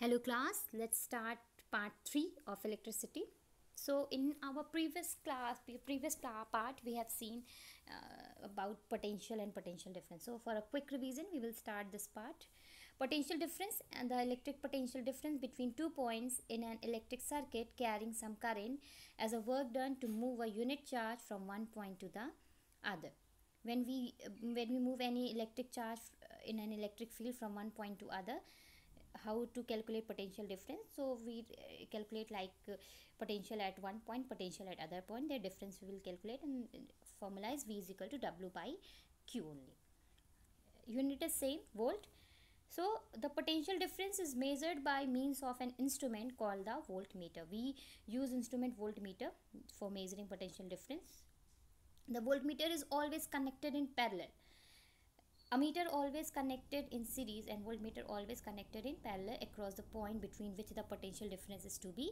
Hello class, let's start part 3 of electricity. So in our previous class, previous part we have seen uh, about potential and potential difference. So for a quick revision, we will start this part. Potential difference and the electric potential difference between two points in an electric circuit carrying some current as a work done to move a unit charge from one point to the other. When we, uh, when we move any electric charge uh, in an electric field from one point to other, how to calculate potential difference so we uh, calculate like uh, potential at one point potential at other point the difference we will calculate and uh, formula is v is equal to w by q only unit is same volt so the potential difference is measured by means of an instrument called the voltmeter. We use instrument voltmeter for measuring potential difference. The voltmeter is always connected in parallel. Ammeter always connected in series and voltmeter always connected in parallel across the point between which the potential difference is to be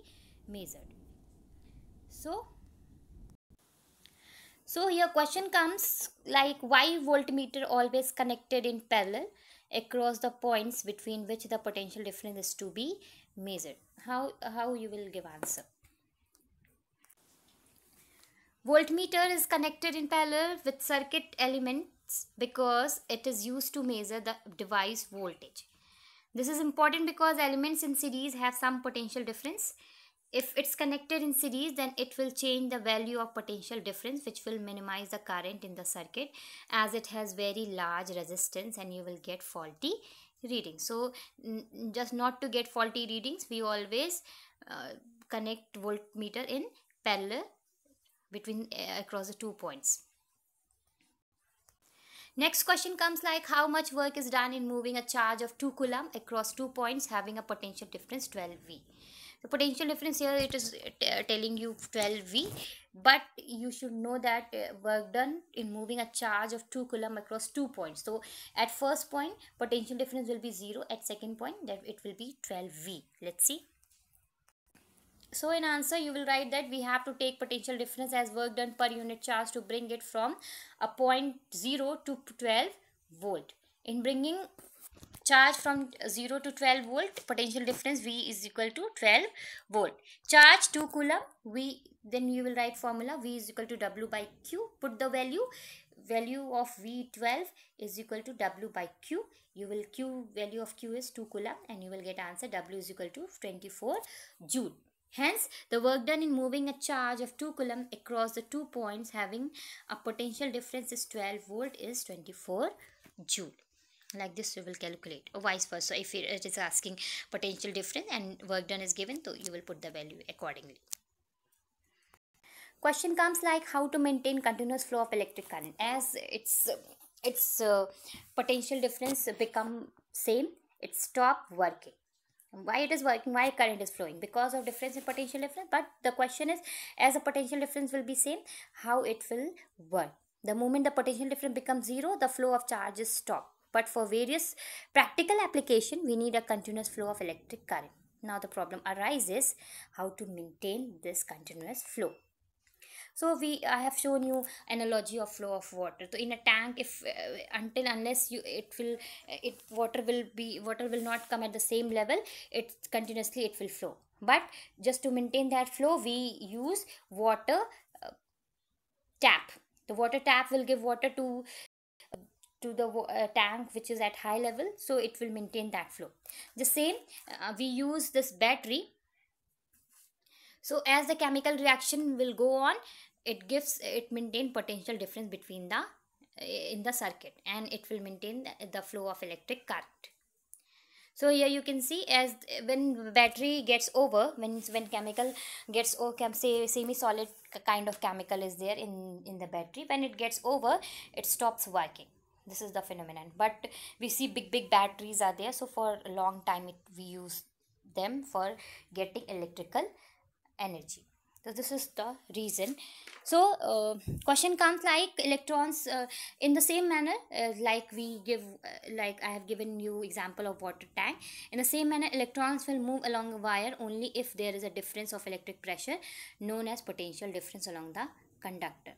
measured. So, so here question comes like why voltmeter always connected in parallel across the points between which the potential difference is to be measured. How, how you will give answer. Voltmeter is connected in parallel with circuit element because it is used to measure the device voltage. This is important because elements in series have some potential difference. If it's connected in series, then it will change the value of potential difference which will minimize the current in the circuit as it has very large resistance and you will get faulty readings. So just not to get faulty readings, we always uh, connect voltmeter in parallel between uh, across the two points. Next question comes like how much work is done in moving a charge of 2 coulomb across two points having a potential difference 12V. The potential difference here it is uh, telling you 12V but you should know that uh, work done in moving a charge of 2 coulomb across two points. So at first point potential difference will be 0 at second point that it will be 12V. Let's see. So in answer, you will write that we have to take potential difference as work done per unit charge to bring it from a point 0 to 12 volt. In bringing charge from 0 to 12 volt, potential difference V is equal to 12 volt. Charge 2 coulomb, V, then you will write formula V is equal to W by Q. Put the value, value of V12 is equal to W by Q. You will Q, value of Q is 2 coulomb and you will get answer W is equal to 24 joule. Hence, the work done in moving a charge of 2 coulomb across the two points having a potential difference is 12 volt is 24 joule. Like this, you will calculate or vice versa. If it is asking potential difference and work done is given, so you will put the value accordingly. Question comes like how to maintain continuous flow of electric current as its its uh, potential difference become same, it stop working why it is working why current is flowing because of difference in potential difference but the question is as the potential difference will be same how it will work the moment the potential difference becomes zero the flow of charge is stopped but for various practical application we need a continuous flow of electric current now the problem arises how to maintain this continuous flow so we i have shown you analogy of flow of water so in a tank if uh, until unless you it will it water will be water will not come at the same level it continuously it will flow but just to maintain that flow we use water uh, tap the water tap will give water to to the uh, tank which is at high level so it will maintain that flow the same uh, we use this battery so as the chemical reaction will go on, it gives it maintain potential difference between the eh, in the circuit and it will maintain the, flow of electric current. So here you can see as when battery gets over, when when chemical gets oh, say semi-solid kind of chemical is there in, in the battery, when it gets over, it stops working this is the phenomenon but we see big big batteries are there so for a long time it, we use them for getting electrical energy so this is the reason so uh, question comes like electrons uh, in the same manner uh, like we give uh, like i have given you example of water tank in the same manner electrons will move along a wire only if there is a difference of electric pressure known as potential difference along the conductor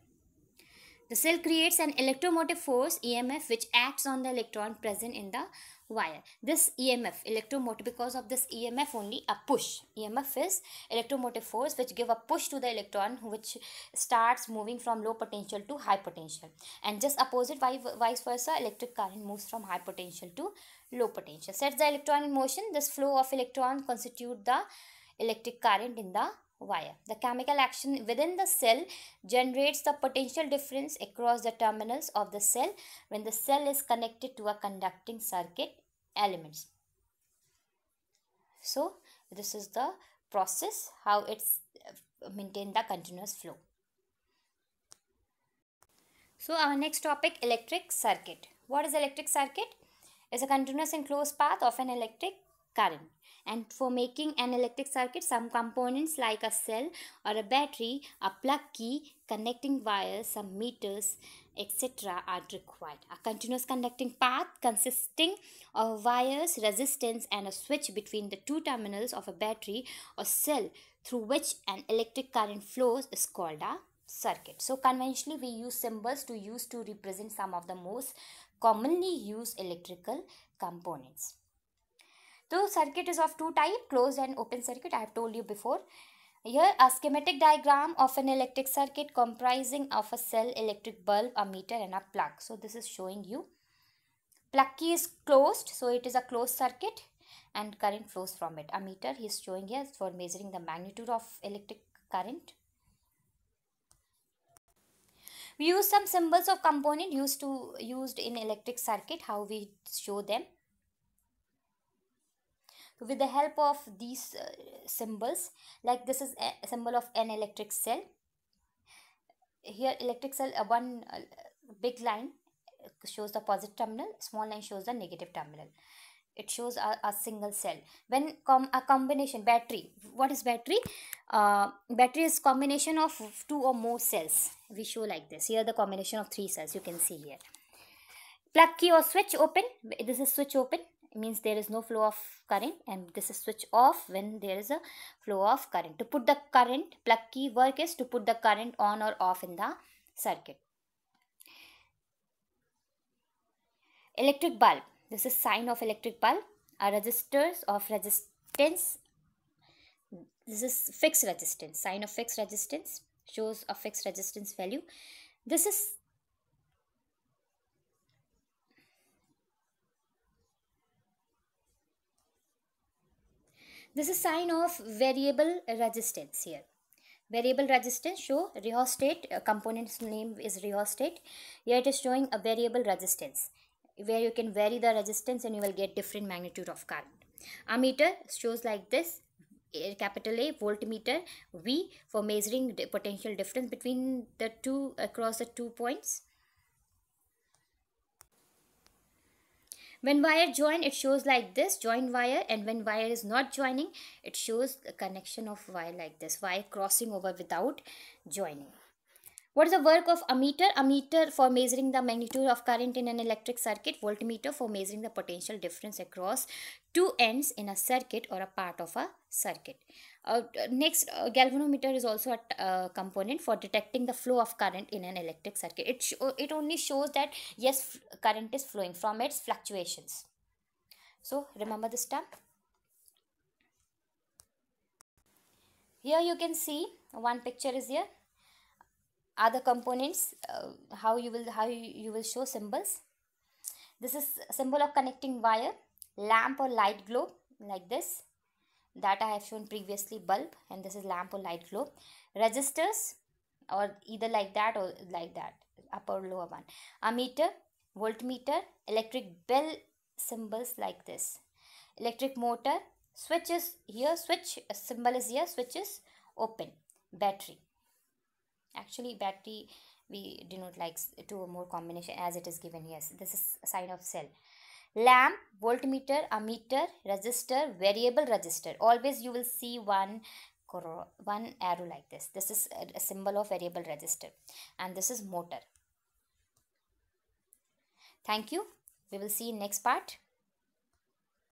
the cell creates an electromotive force EMF which acts on the electron present in the wire. This EMF, electromotive, because of this EMF only a push. EMF is electromotive force which give a push to the electron which starts moving from low potential to high potential. And just opposite vice versa, electric current moves from high potential to low potential. Sets the electron in motion. This flow of electron constitute the electric current in the wire. The chemical action within the cell generates the potential difference across the terminals of the cell when the cell is connected to a conducting circuit elements. So, this is the process how it's uh, maintains the continuous flow. So, our next topic electric circuit. What is electric circuit? It's a continuous and closed path of an electric current. And for making an electric circuit, some components like a cell or a battery, a plug key, connecting wires, some meters, etc. are required. A continuous conducting path consisting of wires, resistance and a switch between the two terminals of a battery or cell through which an electric current flows is called a circuit. So conventionally we use symbols to use to represent some of the most commonly used electrical components. The circuit is of two type, closed and open circuit. I have told you before. Here, a schematic diagram of an electric circuit comprising of a cell, electric bulb, a meter and a plug. So, this is showing you. Plug key is closed, so it is a closed circuit and current flows from it. A meter he is showing here for measuring the magnitude of electric current. We use some symbols of component used to used in electric circuit, how we show them with the help of these uh, symbols like this is a symbol of an electric cell here electric cell uh, one uh, big line uh, shows the positive terminal small line shows the negative terminal it shows a, a single cell when com a combination battery what is battery uh, battery is combination of two or more cells we show like this here the combination of three cells you can see here plug key or switch open this is switch open it means there is no flow of current and this is switch off when there is a flow of current to put the current plug key work is to put the current on or off in the circuit electric bulb this is sign of electric bulb A resistors of resistance this is fixed resistance sign of fixed resistance shows a fixed resistance value this is This is sign of variable resistance here. Variable resistance show rheostat uh, component's name is rheostat. Here it is showing a variable resistance where you can vary the resistance and you will get different magnitude of current. Ammeter shows like this capital A voltmeter V for measuring potential difference between the two across the two points When wire join, it shows like this, Join wire. And when wire is not joining, it shows the connection of wire like this, wire crossing over without joining. What is the work of ammeter? Ammeter for measuring the magnitude of current in an electric circuit, voltmeter for measuring the potential difference across two ends in a circuit or a part of a circuit. Uh, next, uh, galvanometer is also a uh, component for detecting the flow of current in an electric circuit. It, it only shows that yes, current is flowing from its fluctuations. So, remember this term. Here you can see one picture is here other components uh, how you will how you, you will show symbols this is symbol of connecting wire lamp or light globe like this that I have shown previously bulb and this is lamp or light globe Resistors, or either like that or like that upper or lower one ammeter voltmeter electric bell symbols like this electric motor switches here switch symbol is here switches open battery actually battery we denote like two or more combination as it is given so this is a sign of cell lamp voltmeter ammeter resistor variable resistor always you will see one one arrow like this this is a symbol of variable resistor and this is motor thank you we will see next part